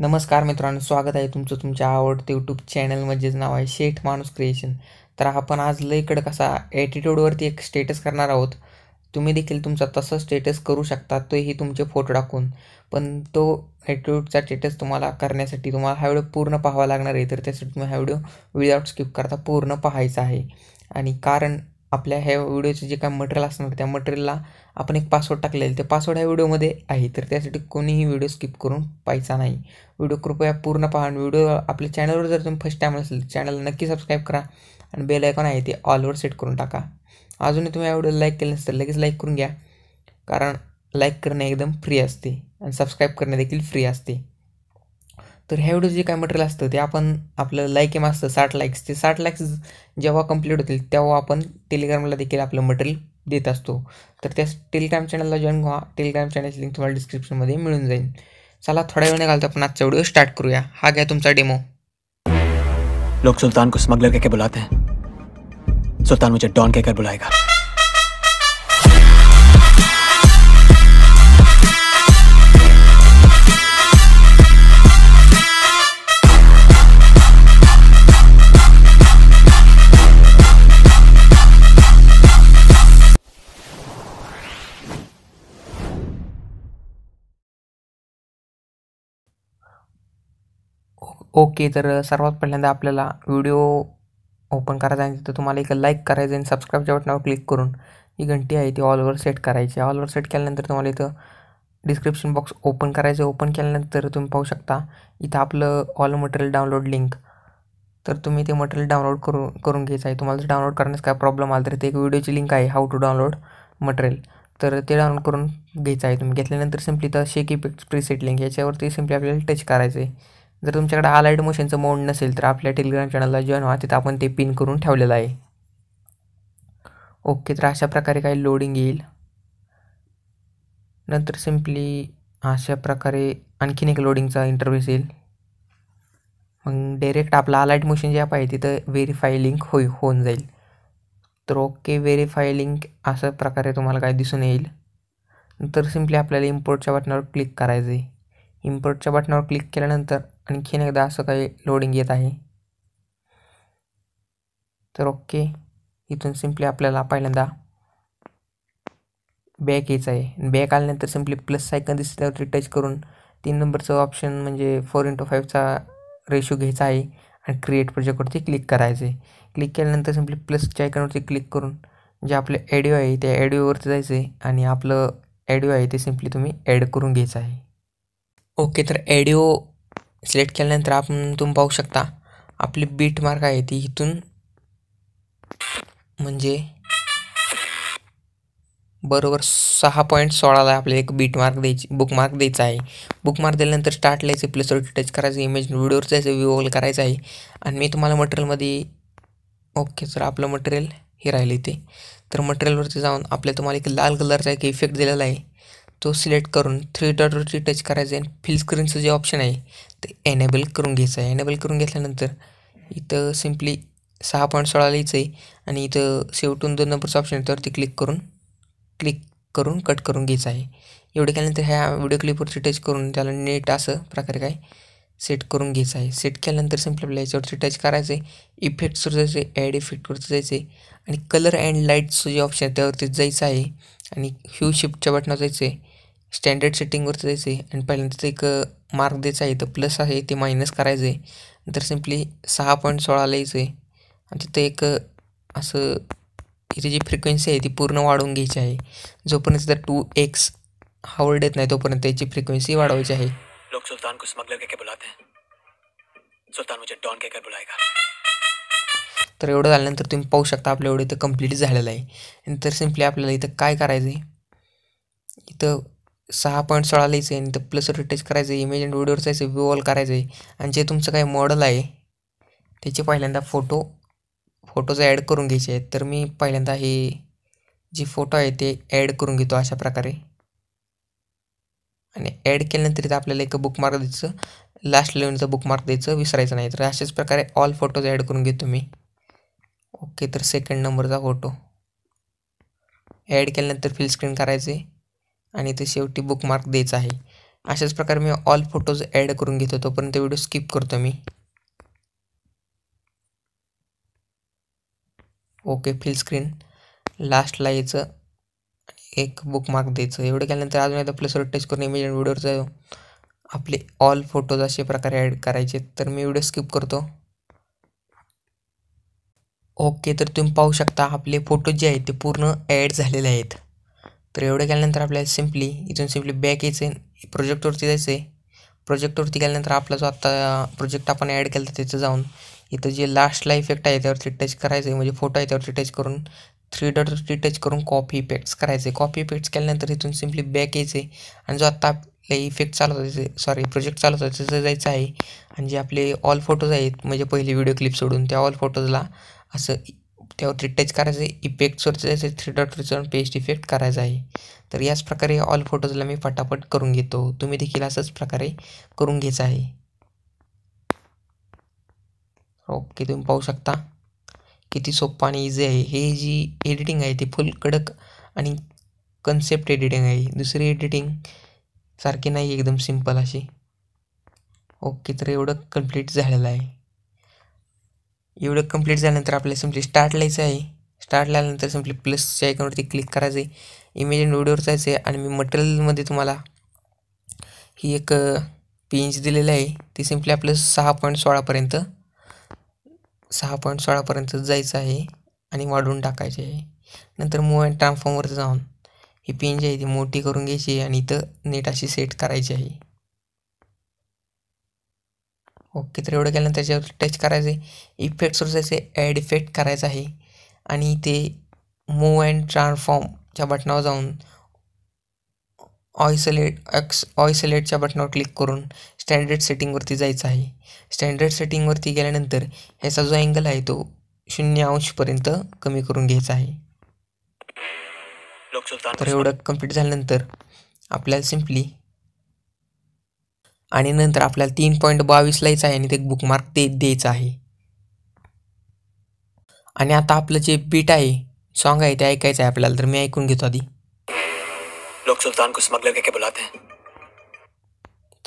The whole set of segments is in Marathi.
नमस्कार मित्रांनो स्वागत आहे तुमचं तुमच्या आवडते यूट्यूब चॅनल म्हणजेच नाव आहे शेठ माणूस क्रिएशन तर आपण आज लईकडं कसा ॲटिट्यूडवरती एक स्टेटस करणार आहोत तुम्ही देखील तुमचा तसं स्टेटस करू शकता तोही तुमचे फोटो टाकून पण तो ॲटिट्यूडचा स्टेटस तुम्हाला करण्यासाठी तुम्हाला हा व्हिडिओ पूर्ण पाहावा लागणार आहे तर त्यासाठी तुम्ही हा व्हिडिओ विदाऊट स्किप करता पूर्ण पाहायचा आहे आणि कारण आपल्या ह्या व्हिडिओचे जे काय मटेरियल असणार त्या मटेरियलला आपण एक पासवर्ड टाकलेलं ते पासवर्ड ह्या व्हिडिओमध्ये आहे तर त्यासाठी कोणीही व्हिडिओ स्किप करून पाहायचा नाही व्हिडिओ कृपया पूर्ण पहा आणि व्हिडिओ आपल्या चॅनलवर जर तुम्ही फर्स्ट टाईम असेल चॅनलला नक्की सबस्क्राईब करा आणि बेल आयकॉन आहे ते ऑलवर सेट करून टाका अजूनही तुम्ही या व्हिडिओला लाईक केलं नसतं लगेच लाईक करून घ्या कारण लाईक करणे एकदम फ्री असते आणि सबस्क्राईब करणे देखील फ्री असते तर ह्या व्हिडिओचं जे काय मटेरियल असतं ते आपण आपलं लाईक एम असतं साठ लाईक्स ते साठ लाईक्स जेव्हा कंप्लीट होतील तेव्हा आपण टेलिग्रामला देखील आपलं मटेरियल देत असतो तर त्या टेलिग्राम चॅनलला जॉईन व्हा टेलिग्राम चॅनलची लिंक तुम्हाला डिस्क्रिप्शनमध्ये मिळून जाईल चला थोड्या वेळ घालतो आपण आजचा व्हिडिओ स्टार्ट करूया हा घ्या तुमचा डेमो लोक सुलतान को स्मगलर कहकर बुलाते हैं सुल्तान मुझे डॉन कहकर बुलाएगा ओके तर सर्वात पहिल्यांदा आपल्याला व्हिडिओ ओपन करायचा आहे तिथं तुम्हाला एक लाईक करायचं आणि सबस्क्राईबच्या बटनावर क्लिक करून ही घंटी आहे ती ऑलवर सेट करायची ऑलवर सेट केल्यानंतर तुम्हाला इथं डिस्क्रिप्शन बॉक्स ओपन करायचं ओपन केल्यानंतर तुम्ही पाहू शकता इथं आपलं ऑल मटेरियल डाउनलोड लिंक तर तुम्ही ते मटेरियल डाउनलोड करू करून घ्यायचं आहे तुम्हाला जर डाउनलोड करण्यास काय प्रॉब्लेम आला तर ते एक व्हिडिओची लिंक आहे हाऊ टू डाउनलोड मटेरियल तर ते डाउनलोड करून घ्यायचं आहे तुम्ही घेतल्यानंतर सिम्पली तर शेक इफेक्ट प्रीसेट लिंक याच्यावरती सिम्पली आपल्याला टच करायचं आहे जर तुमच्याकडे आलाईड मोशनचं मोड नसेल तर आपल्या टेलिग्राम चॅनलला जॉईन व्हा तिथं आपण ते पिन करून ठेवलेलं आहे ओके तर अशा प्रकारे काही लोडिंग येईल नंतर सिम्पली अशा प्रकारे आणखीन एक लोडिंगचा इंटरव्ह्यूस येईल मग डायरेक्ट आपला अलाईट मोशन जे ॲप आहे तिथं व्हेरीफाय लिंक होई होऊन जाईल तर ओके व्हेरीफाय लिंक अशा प्रकारे तुम्हाला काय दिसून येईल नंतर सिम्पली आपल्याला इम्पोर्टच्या बटनावर क्लिक करायचं आहे इम्पोर्टच्या बटनावर क्लिक केल्यानंतर आणखीन एकदा असं काही लोडिंग येत आहे तर ओके इथून सिम्पली आपल्याला पहिल्यांदा बॅक यायचं आहे बॅक आल्यानंतर सिम्पली प्लस सायकन त्यावर टच करून तीन नंबरचं ऑप्शन म्हणजे फोर इंटू फाईव्हचा रेशो घ्यायचा आहे आणि क्रिएट प्रोजेक्टवरती क्लिक करायचं आहे क्लिक केल्यानंतर सिम्पली प्लसच्या आयकॉनवरती क्लिक करून जे आपलं ॲडिओ आहे त्या ॲडिओवरती जायचं आहे आणि आपलं ॲडिओ आहे ते सिम्पली तुम्ही ॲड करून घ्यायचं आहे ओके तर ॲडिओ सिलेक्ट केल्यानंतर आपण तुम्ही पाहू शकता आपली बीट मार्क आहे ती इथून म्हणजे बरोबर सहा पॉईंट सोळाला आपल्याला एक बीट मार्क द्यायची बुकमार्क द्यायचा आहे बुकमार्क दिल्यानंतर स्टार्ट लिहायचं प्लेसवर टच करायचं इमेज व्हिडिओवर जायचं व्हिओल करायचं आहे आणि मी तुम्हाला मटेरियलमध्ये ओके सर आपलं मटेरियल हे राहिले ते तर मटेरियलवरती जाऊन आपल्या तुम्हाला एक लाल कलरचा एक इफेक्ट दिलेला आहे तो सिलेक्ट करून थ्री डॉटवरती टच करायचं आहे फिल स्क्रीनचं जे ऑप्शन आहे ते एनेबल करून घ्यायचं आहे एनेबल करून घेतल्यानंतर इथं सिम्पली सहा पॉईंट सोळा लिहायचं आहे आणि इथं शेवटून दोन नंबरचं ऑप्शन आहे त्यावरती क्लिक करून क्लिक करून कट करून घ्यायचं आहे एवढे केल्यानंतर ह्या व्हिडिओ क्लिपवरती टच करून त्याला नेट असं प्रकारे काय सेट करून घ्यायचं आहे सेट केल्यानंतर सिम्पली आपल्याला याच्यावरती टच करायचं आहे इफेक्ट्सवर जायचं आहे ॲड इफेक्टवरती जायचं आहे आणि कलर अँड लाईटचं जे ऑप्शन आहे त्यावरती जायचं आहे आणि ह्यू शिफ्टच्या बटनावर जायचं आहे स्टँडर्ड सेटिंगवरती जायचं आहे आणि पहिल्यांदा एक मार्क द्यायचा आहे तर प्लस आहे ते मायनस करायचं आहे तर सिम्पली सहा पॉईंट सोळा लिहायचं आहे आणि तिथं एक असं इथे जी फ्रिक्वेन्सी आहे ती पूर्ण वाढवून घ्यायची आहे जोपर्यंत तर टू एक्स हा येत नाही तोपर्यंत त्याची फ्रिक्वेन्सी वाढवायची आहे लोक सुल्तान को स्मगलर बुलाते डॉन कहकर बुलाएगा तर एवढं झाल्यानंतर तुम्ही पाहू शकता आपल्या एवढं इथं कम्प्लीट झालेलं आहे नंतर सिम्पली आपल्याला इथं काय करायचं आहे इथं सहा पॉईंट सोळा लिहायचं आहे तर प्लस रिटच करायचं आहे इमेज अँड व्हिडिओवर जायचं व्ह्यू ऑल करायचं आहे आणि जे तुमचं काही मॉडल आहे त्याचे पहिल्यांदा फोटो फोटोज ॲड करून घ्यायचे आहेत तर मी पहिल्यांदा हे जे फोटो आहे ते ॲड करून घेतो अशा प्रकारे आणि ॲड केल्यानंतर इथं आपल्याला एक बुकमार्क द्यायचं लास्ट लेवलचं बुकमार्क द्यायचं विसरायचं नाही तर अशाच प्रकारे ऑल फोटोज ॲड करून घेतो मी ओके तर सेकंड नंबरचा फोटो ॲड केल्यानंतर फिल स्क्रीन करायचे आणि इथे शेवटी बुकमार्क द्यायचा आहे अशाच प्रकारे मी ऑल फोटोज ॲड करून घेतो तोपर्यंत व्हिडिओ स्किप करतो मी ओके फिल स्क्रीन लास्टला यायचं एक बुकमार्क द्यायचं एवढं केल्यानंतर अजून एकदा प्लसवर टच करून इमेज जाऊ आपले ऑल फोटोज असे प्रकारे ॲड करायचे तर मी व्हिडिओ स्किप करतो ओके तर तुम्ही पाहू शकता आपले फोटो जे आहेत ते पूर्ण ॲड झालेले आहेत तर एवढं केल्यानंतर आपल्याला सिम्पली इथून सिम्पली बॅक यायचं प्रोजेक्टवरती जायचं आहे प्रोजेक्टवरती गेल्यानंतर आपला जो आत्ता प्रोजेक्ट आपण ॲड केला तिथं जाऊन इथं जे लास्टला इफेक्ट आहे त्यावरती टच करायचं आहे म्हणजे फोटो आहे त्यावरती टच करून थ्री डॉटवरती टच करून कॉपी इफेक्ट्स करायचे कॉपी इफेक्ट्स केल्यानंतर इथून सिम्पली बॅक यायचे आणि जो आत्ता आपले इफेक्ट चालू होते सॉरी प्रोजेक्ट चालू होते तिथं जायचं आहे आणि जे आपले ऑल फोटोज आहेत म्हणजे पहिले व्हिडिओ क्लिप सोडून त्या ऑल फोटोजला असं त्यावर थ्री टच करायचं आहे इफेक्ट्सवर जायचं थ्री डॉट पेस्ट इफेक्ट करायचा आहे तर याच प्रकारे ऑल फोटोजला मी फटाफट करून घेतो तुम्ही देखील असंच प्रकारे करून घ्यायचं आहे ओके तुम्ही पाहू शकता किती सोपं आणि इझी आहे हे जी एडिटिंग आहे ती फुल कडक आणि कन्सेप्ट एडिटिंग आहे दुसरी एडिटिंग सारखी नाही एकदम सिंपल अशी ओके तर एवढं कम्प्लीट झालेलं आहे एवढं कंप्लीट झाल्यानंतर आपल्याला सिम्पली स्टार्ट लायचं आहे स्टार्ट लाल्यानंतर सिम्पली प्लसच्या आयकॉनवरती क्लिक करायचं आहे इमेज अँड व्हिडिओवर जायचं आहे आणि मी मटेरियलमध्ये तुम्हाला ही एक पेंज दिलेलं आहे ती सिम्पली आपलं सहा पॉईंट सोळापर्यंत सहा पॉईंट सोळापर्यंत जायचं आहे आणि वाढवून टाकायचे आहे नंतर मूव अँड ट्रान्सफॉर्मवर जाऊन ही पेंज आहे ती मोठी करून घ्यायची आहे आणि इथं नेट अशी सेट करायची आहे ओके तर एवढं केल्यानंतर त्याच्यावर टच करायचे इफेक्ट जायचे ॲड इफेक्ट करायचं आहे आणि ते मूव अँड ट्रान्सफॉर्मच्या बटनावर जाऊन ऑइसलेट एक्स ऑइसलेटच्या बटनावर क्लिक करून स्टँडर्ड सेटिंगवरती जायचं आहे स्टँडर्ड सेटिंगवरती गेल्यानंतर ह्याचा जो अँगल आहे तो शून्य अंशपर्यंत कमी करून घ्यायचा आहे तर एवढं कम्प्लीट झाल्यानंतर आपल्याला सिम्पली आणि नंतर आपल्याला तीन पॉईंट बावीसला आहे आणि ते बुकमार्क ते द्यायचं आहे आणि आता आपलं जे बीट आहे सॉन्ग आहे ते ऐकायचं आहे आपल्याला तर मी ऐकून घेतो आधी लोक सुलतान को स्मगलर के बुलाते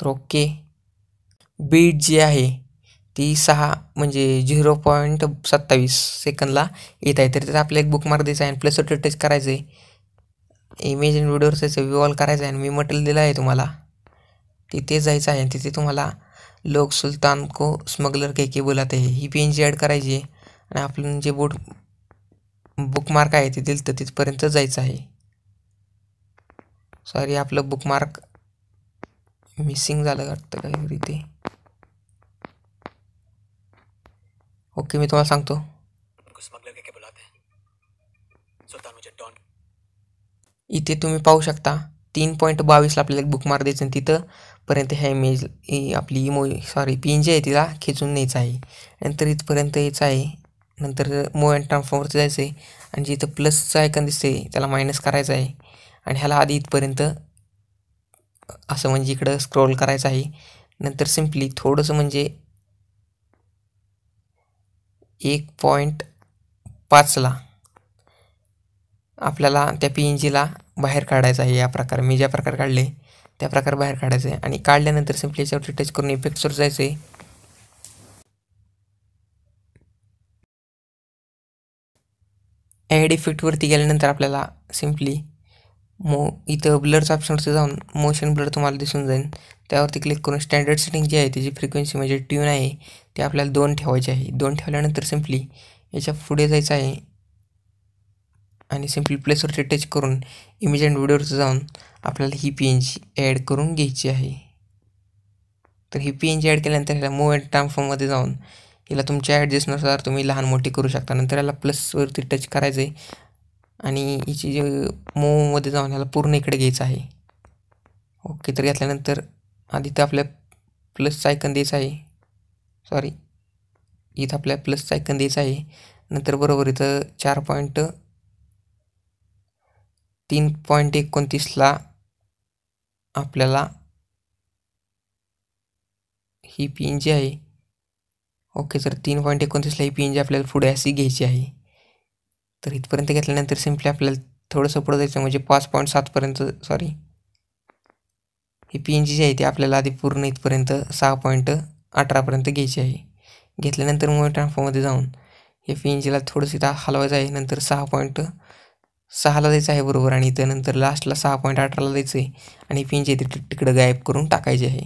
तर ओके बीट जी आहे ती सहा म्हणजे झिरो पॉईंट सत्तावीस सेकंदला येत आहे तर त्याचा आपल्याला एक बुकमार्क द्यायचा आहे प्लस टच करायचं आहे इमेज अँड व्हिडिओ व्हिओल करायचं आहे आणि मी मटेरियल दिलं आहे तुम्हाला तिथे जायचं आहे तिथे तुम्हाला लोक सुलतान को स्मगलर के के बोलात आहे ही पी एन जी ॲड करायची आहे आणि आपलं जे बोट बुकमार्क आहे तिथील तर तिथपर्यंत जायचं आहे सॉरी आपलं बुकमार्क मिसिंग झालं वाटतं काहीतरी ते ओके मी तुम्हाला सांगतो म्हणजे इथे तुम्ही पाहू शकता तीन पॉईंट बावीसला आपल्याला एक बुकमार्क द्यायचं आणि तिथंपर्यंत ह्या इमेज आपली इमो सॉरी एन जी आहे तिला खेचून न्यायचं आहे नंतर इथपर्यंत यायचं आहे नंतर मूव अँड जायचं आहे आणि जिथं प्लसचं आयकन दिसते त्याला मायनस करायचं आहे आणि ह्याला आधी इथपर्यंत असं म्हणजे इकडं स्क्रोल करायचं आहे नंतर सिम्पली थोडंसं म्हणजे एक पॉईंट पाचला आपल्याला त्या पी एन जीला बाहेर काढायचा आहे या प्रकार मी ज्या प्रकार काढले त्या प्रकार बाहेर काढायचं आहे आणि काढल्यानंतर सिंपली याच्यावरती टच करून इफेक्ट्सवर जायचं आहे ॲड इफेक्टवरती गेल्यानंतर आपल्याला सिंपली मो इथं ब्लरचा ऑप्शनवरती जाऊन मोशन ब्लर तुम्हाला दिसून जाईल त्यावरती क्लिक करून स्टँडर्ड सेटिंग जी आहे त्याची फ्रिक्वेन्सी म्हणजे ट्यून आहे ते आपल्याला दोन ठेवायची आहे दोन ठेवल्यानंतर सिंपली याच्या पुढे जायचं आहे आणि सिम्पली प्लेसवरती टच करून इमेज अँड व्हिडिओवर जाऊन आपल्याला ही पी एन जी ॲड करून घ्यायची आहे तर ही पी एन जी ॲड केल्यानंतर ह्याला मूव अँड ट्रान्सफॉर्ममध्ये जाऊन हिला तुमच्या ॲडजस्टनुसार तुम्ही लहान मोठी करू शकता नंतर ह्याला प्लसवरती टच करायचं आहे आणि हिची जे मूवमध्ये जाऊन ह्याला पूर्ण इकडे घ्यायचं आहे ओके तर घेतल्यानंतर आधी तर आपल्या प्लस सायकन द्यायचं आहे सॉरी इथं आपल्या प्लस सायकन द्यायचं आहे नंतर बरोबर इथं चार पॉईंट तीन पॉईंट एकोणतीसला आपल्याला ही एन जी आहे ओके सर तीन पॉईंट एकोणतीसला ही एन जी आपल्याला पुढे अशी घ्यायची आहे तर इथपर्यंत घेतल्यानंतर सिम्पली आपल्याला थोडंसं पुढं जायचं म्हणजे पाच पॉईंट सातपर्यंत सॉरी ही एन जी आहे ती आपल्याला आधी पूर्ण इथपर्यंत सहा पॉईंट अठरापर्यंत घ्यायची आहे घेतल्यानंतर मोबाईल ट्रान्सफॉर्ममध्ये जाऊन हे पी एन जीला थोडंसं हलवायचं आहे नंतर सहा पॉईंट सहाला द्यायचं आहे बरोबर आणि त्यानंतर लास्टला सहा पॉईंट अठराला द्यायचं आहे आणि पिन जे ते तिकडं गायब करून टाकायचे आहे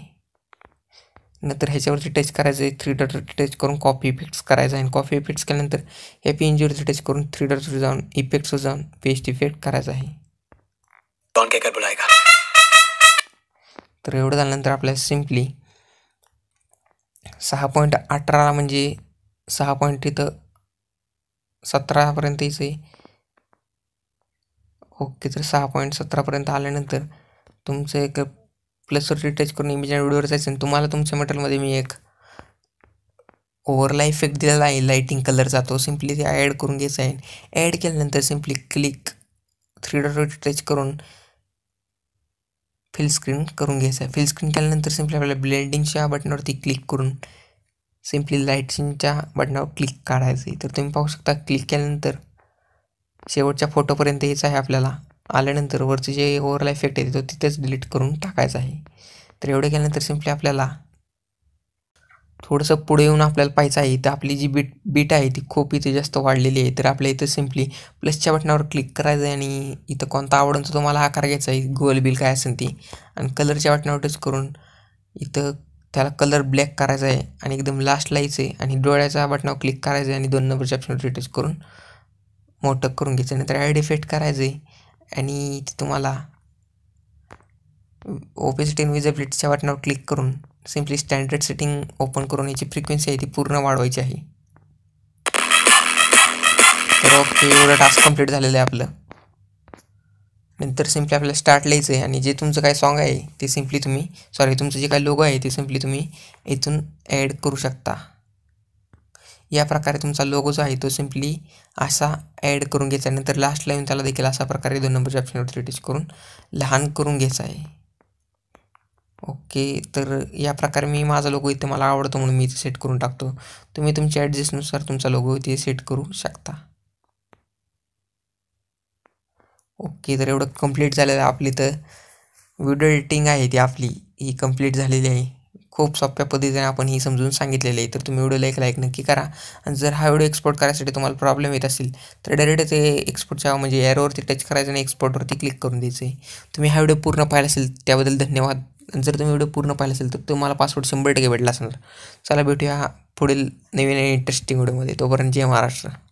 नंतर ह्याच्यावरती टच करायचं आहे थ्री डॉट टच करून कॉपी इफेक्ट्स करायचं आहे आणि कॉपी इफेक्ट्स केल्यानंतर या पिंजीवरती टच करून थ्री डॉटवर जाऊन इफेक्ट्सवर जाऊन पेस्ट इफेक्ट करायचा आहे तर एवढं झाल्यानंतर आपल्याला सिम्पली सहा पॉईंट अठराला म्हणजे सहा पॉईंट इथं सतरापर्यंत यायचं आहे ओके तर सहा पॉईंट सतरापर्यंत आल्यानंतर तुमचं एक प्लसवर रिटच करून इमेज आणि व्हिडिओवर जायचं आणि तुम्हाला तुमच्या मेटलमध्ये मी एक ओव्हरला इफेक्ट दिलेला आहे लाईटिंग कलरचा तो सिम्पली ते ॲड करून घ्यायचा आहे ॲड केल्यानंतर simply click three dot retouch करून फिल स्क्रीन करून घ्यायचं आहे फिल स्क्रीन केल्यानंतर सिम्पली आपल्याला ब्लेंडिंगच्या बटनावरती क्लिक करून सिम्पली लाईटिंगच्या बटनावर क्लिक काढायचं आहे तर तुम्ही पाहू शकता क्लिक केल्यानंतर शेवटच्या फोटोपर्यंत हेच आहे आपल्याला आल्यानंतर वरचं जे ओव्हरऑल इफेक्ट आहे तो तिथेच डिलीट करून टाकायचा आहे तर एवढं केल्यानंतर सिम्पली आपल्याला थोडंसं पुढे येऊन आपल्याला पाहिजे आहे तर आपली जी बीट बीट आहे ती खूप इथे जास्त वाढलेली आहे तर आपल्या इथं सिम्पली प्लसच्या बटनावर क्लिक करायचं आहे आणि इथं कोणता आवडूनचा तुम्हाला आकार घ्यायचा आहे गोल बिल काय असेल ती आणि कलरच्या बटनावर टच करून इथं त्याला कलर ब्लॅक करायचा आहे आणि एकदम लास्ट यायचं आहे आणि डोळ्याच्या बटनावर क्लिक करायचं आहे आणि दोन नंबरच्या ऑप्शनवर टच करून मोटक करून घ्यायचं नंतर ॲड इफेक्ट करायचं आहे आणि तुम्हाला ओपेसिटी विजेबिलिटीच्या बटनावर क्लिक करून सिम्पली स्टँडर्ड सेटिंग ओपन करून याची फ्रिक्वेन्सी आहे ती पूर्ण वाढवायची आहे तर ओके एवढं टास्क कंप्लीट झालेलं आहे आपलं नंतर सिम्पली आपल्याला स्टार्ट लिहायचं आहे आणि जे तुमचं काय सॉन्ग आहे ते सिम्पली तुम्ही सॉरी तुमचं जे काय लोगो आहे ते सिम्पली तुम्ही इथून ॲड करू शकता या प्रकारे तुमचा लोगो जो आहे तो सिम्पली असा ॲड करून घ्यायचा आहे नंतर लास्टला येऊन त्याला देखील अशा प्रकारे दोन नंबरच्या ऑप्शनवरती टच करून लहान करून घ्यायचा आहे ओके तर या प्रकारे मी माझा लोगो इथे मला आवडतो म्हणून मी इथे सेट करून टाकतो तुम्ही तुमच्या ॲडजस्टनुसार तुमचा लोगो इथे सेट करू शकता ओके तर एवढं कंप्लीट झालेलं आपली तर व्हिडिओ एडिटिंग आहे ती आपली ही कंप्लीट झालेली आहे खूप सोप्या पद्धतीने आपण ही समजून सांगितलेले आहे तर तुम्ही व्हिडिओला एक लाईक नक्की करा आणि जर हा व्हिडिओ एक्सपोर्ट करायसाठी तुम्हाला प्रॉब्लेम येत असेल तर डायरेक्ट ते एक्सपोर्टच्या म्हणजे एअरवरती टच करायचं आणि एक्सपोर्टवरती क्लिक करून द्यायचं आहे तुम्ही हा व्हिडिओ पूर्ण पाहिला असेल त्याबद्दल धन्यवाद जर तुम्ही व्हिडिओ पूर्ण पाहिला असेल तर तुम्हाला पासवर्ड शंभर टक्के भेटला असणार चला भेटूया पुढील नवीन इंटरेस्टिंग व्हिडिओमध्ये तोपर्यंत जय महाराष्ट्र